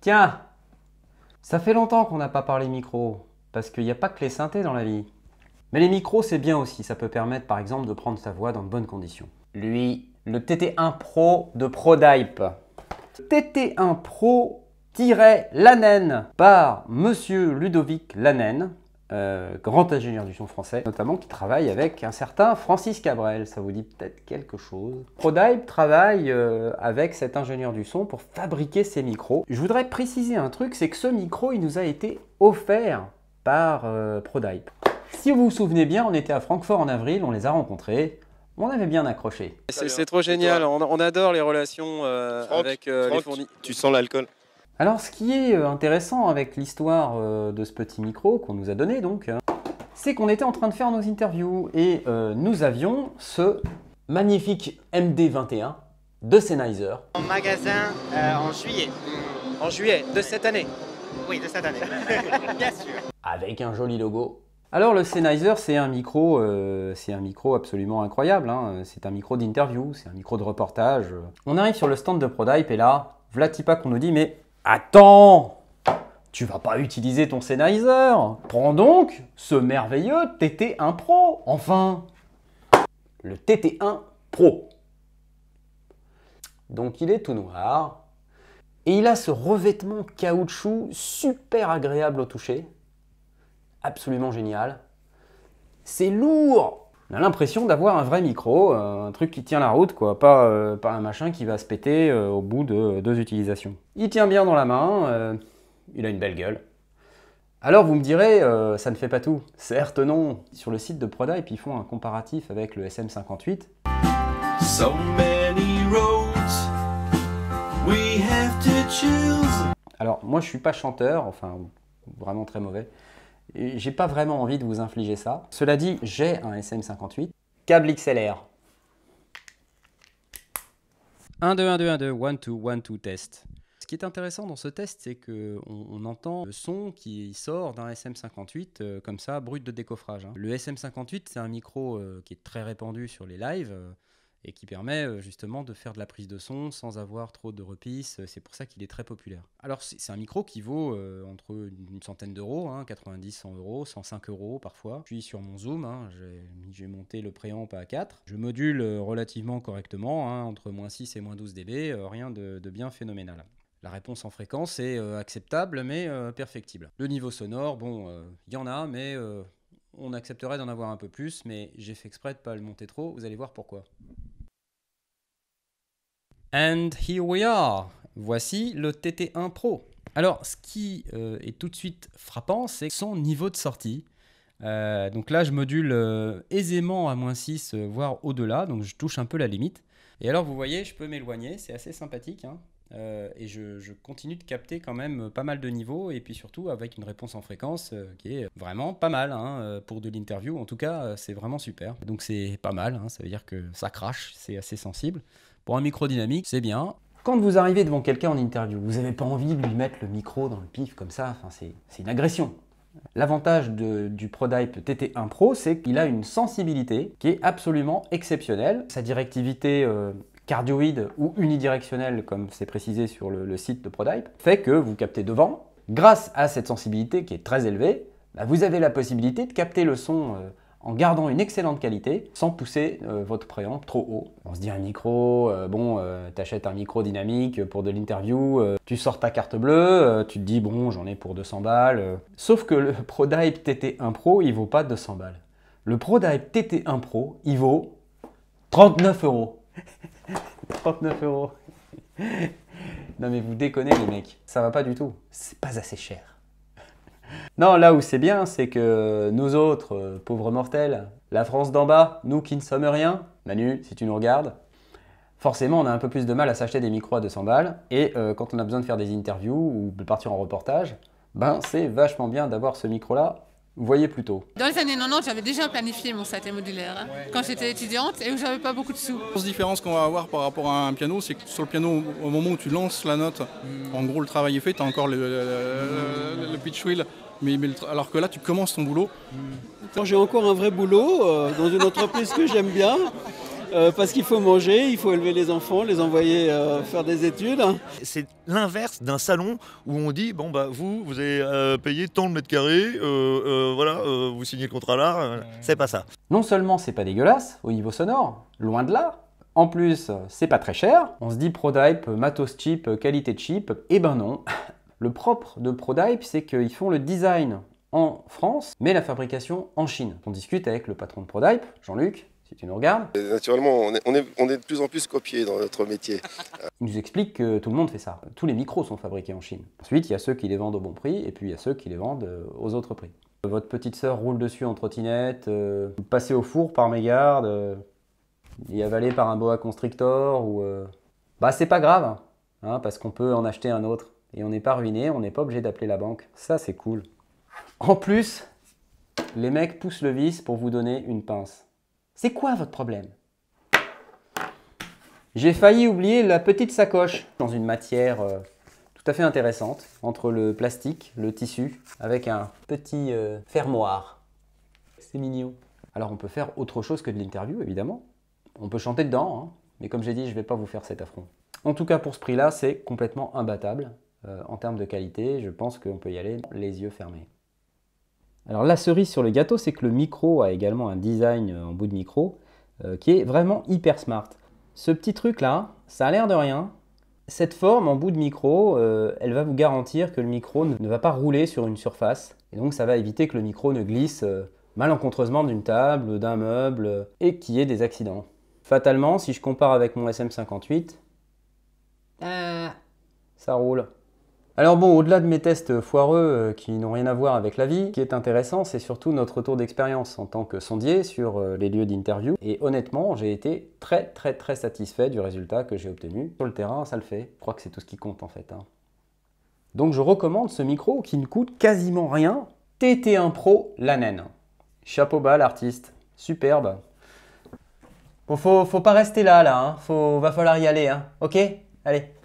Tiens Ça fait longtemps qu'on n'a pas parlé micro, parce qu'il n'y a pas que les synthés dans la vie. Mais les micros, c'est bien aussi, ça peut permettre par exemple de prendre sa voix dans de bonnes conditions. Lui, le TT1 Pro de ProDype. TT1 Pro Lanen par Monsieur Ludovic Lanen, euh, grand ingénieur du son français, notamment qui travaille avec un certain Francis Cabrel. Ça vous dit peut-être quelque chose. ProDype travaille euh, avec cet ingénieur du son pour fabriquer ses micros. Je voudrais préciser un truc, c'est que ce micro, il nous a été offert par euh, ProDype. Si vous vous souvenez bien, on était à Francfort en avril, on les a rencontrés. On avait bien accroché. C'est trop génial, on, adore les relations avec les fournis. Tu sens l'alcool alors ce qui est euh, intéressant avec l'histoire euh, de ce petit micro qu'on nous a donné donc, hein, c'est qu'on était en train de faire nos interviews et euh, nous avions ce magnifique MD21 de Sennheiser. En magasin en juillet. En juillet de cette année. Oui, de cette année. Bien sûr. Avec un joli logo. Alors le Sennheiser, c'est un micro, c'est un micro absolument incroyable. Hein. C'est un micro d'interview, c'est un micro de reportage. On arrive sur le stand de Prodype et là, Vlatipa qu'on nous dit mais Attends Tu vas pas utiliser ton Sennheiser Prends donc ce merveilleux TT1 Pro, enfin Le TT1 Pro. Donc il est tout noir, et il a ce revêtement caoutchouc super agréable au toucher, absolument génial. C'est lourd on a l'impression d'avoir un vrai micro, euh, un truc qui tient la route, quoi, pas, euh, un machin qui va se péter euh, au bout de deux utilisations. Il tient bien dans la main, il a une belle gueule. Alors vous me direz, ça ne fait pas tout. Certes non, sur le site de puis ils font un comparatif avec le SM58. Alors moi je suis pas chanteur, enfin vraiment très mauvais. J'ai pas vraiment envie de vous infliger ça. Cela dit, j'ai un SM58. Câble XLR. 1, 2, 1, 2, 1, 2, 1, 2, 1, 2, test. Ce qui est intéressant dans ce test, c'est qu'on on entend le son qui sort d'un SM58 euh, comme ça, brut de décoffrage. Hein. Le SM58, c'est un micro euh, qui est très répandu sur les lives. Euh, et qui permet euh, justement de faire de la prise de son sans avoir trop de repisses. C'est pour ça qu'il est très populaire. Alors c'est un micro qui vaut euh, entre une centaine d'euros, 90, hein, 100 euros, 105 euros parfois. Puis sur mon zoom, hein, j'ai monté le préamp à 4. Je module euh, relativement correctement, hein, entre moins 6 et moins 12 dB, rien de, bien phénoménal. La réponse en fréquence est acceptable mais perfectible. Le niveau sonore, bon, il y en a, mais on accepterait d'en avoir un peu plus, mais j'ai fait exprès de ne pas le monter trop, vous allez voir pourquoi. And here we are. Voici le TT1 Pro. Alors, ce qui euh, est tout de suite frappant, c'est son niveau de sortie. Euh, donc là, je module euh, aisément à moins 6, voire au-delà, donc je touche un peu la limite. Et alors, vous voyez, je peux m'éloigner, c'est assez sympathique. Hein. Euh, et je, continue de capter quand même euh, pas mal de niveaux et puis surtout avec une réponse en fréquence euh, qui est vraiment pas mal hein, pour de l'interview. En tout cas, c'est vraiment super. Donc c'est pas mal, hein, ça veut dire que ça crache, c'est assez sensible. Pour un micro dynamique, c'est bien. Quand vous arrivez devant quelqu'un en interview, vous n'avez pas envie de lui mettre le micro dans le pif comme ça, enfin, c'est une agression. L'avantage du ProDype TT1 Pro, c'est qu'il a une sensibilité qui est absolument exceptionnelle. Sa directivité cardioïde ou unidirectionnel, comme c'est précisé sur le, site de Prodype, fait que vous captez devant. Grâce à cette sensibilité qui est très élevée, bah, vous avez la possibilité de capter le son euh, en gardant une excellente qualité sans pousser euh, votre préamp trop haut. On se dit un micro, euh, bon, t'achètes un micro dynamique pour de l'interview, tu sors ta carte bleue, tu te dis bon, j'en ai pour 200 balles. Sauf que le ProDype TT1 Pro, il vaut pas 200 balles. Le ProDype TT1 Pro, il vaut 39 euros. 39 euros. non mais vous déconnez les mecs, ça va pas du tout, c'est pas assez cher. non, là où c'est bien, c'est que nous autres, euh, pauvres mortels, la France d'en bas, nous qui ne sommes rien, Manu, si tu nous regardes, forcément on a un peu plus de mal à s'acheter des micros à 200 balles, et euh, quand on a besoin de faire des interviews ou de partir en reportage, ben c'est vachement bien d'avoir ce micro-là voyez plutôt. Dans les années 90, j'avais déjà planifié mon satellite modulaire hein, quand j'étais étudiante et où j'avais pas beaucoup de sous. La différence qu'on va avoir par rapport à un piano, c'est que sur le piano, au moment où tu lances la note, hmm. en gros le travail est fait, tu as encore le, pitch wheel mais, alors que là, tu commences ton boulot. quand hmm. J'ai encore un vrai boulot euh, dans une entreprise que j'aime bien. Euh, parce qu'il faut manger, il faut élever les enfants, les envoyer euh, faire des études. C'est l'inverse d'un salon où on dit bon bah vous vous avez euh, payé tant de mètres carrés, voilà vous signez le contrat là, c'est pas ça. Non seulement c'est pas dégueulasse au niveau sonore, loin de là. En plus, c'est pas très cher. On se dit Prodype, matos cheap, qualité cheap. et eh ben non. Le propre de Prodype, c'est qu'ils font le design en France, mais la fabrication en Chine. On discute avec le patron de Prodype, Jean-Luc, si tu nous regardes. naturellement, on est, de plus en plus copiés dans notre métier. il nous explique que tout le monde fait ça. Tous les micros sont fabriqués en Chine. Ensuite, il y a ceux qui les vendent au bon prix et puis il y a ceux qui les vendent euh, aux autres prix. Votre petite sœur roule dessus en trottinette, euh, passée au four par mégarde, y euh, avaler par un boa constrictor ou. Euh, bah, c'est pas grave, hein, parce qu'on peut en acheter un autre. Et on n'est pas ruiné, on n'est pas obligé d'appeler la banque. Ça, c'est cool. En plus, les mecs poussent le vis pour vous donner une pince. C'est quoi votre problème J'ai failli oublier la petite sacoche dans une matière euh, tout à fait intéressante, entre le plastique, le tissu, avec un petit euh, fermoir. C'est mignon. Alors on peut faire autre chose que de l'interview, évidemment. On peut chanter dedans, hein. mais comme j'ai dit, je ne vais pas vous faire cet affront. En tout cas, pour ce prix-là, c'est complètement imbattable. Euh, en termes de qualité, je pense qu'on peut y aller les yeux fermés. Alors la cerise sur le gâteau, c'est que le micro a également un design euh, en bout de micro euh, qui est vraiment hyper smart. Ce petit truc là, ça a l'air de rien. Cette forme en bout de micro, euh, elle va vous garantir que le micro ne va pas rouler sur une surface. Et donc ça va éviter que le micro ne glisse malencontreusement d'une table, d'un meuble, et qu'il y ait des accidents. Fatalement, si je compare avec mon SM58, ça roule. Alors bon, au-delà de mes tests foireux euh, qui n'ont rien à voir avec la vie, ce qui est intéressant, c'est surtout notre retour d'expérience en tant que sondier sur euh, les lieux d'interview. Et honnêtement, j'ai été très très très satisfait du résultat que j'ai obtenu. Sur le terrain, ça le fait. Je crois que c'est tout ce qui compte en fait. Hein. Donc je recommande ce micro qui ne coûte quasiment rien, TT1 Pro naine. Chapeau bas l'artiste, superbe. Bon, faut, faut, pas rester là, là, hein. va falloir y aller, hein. ok Allez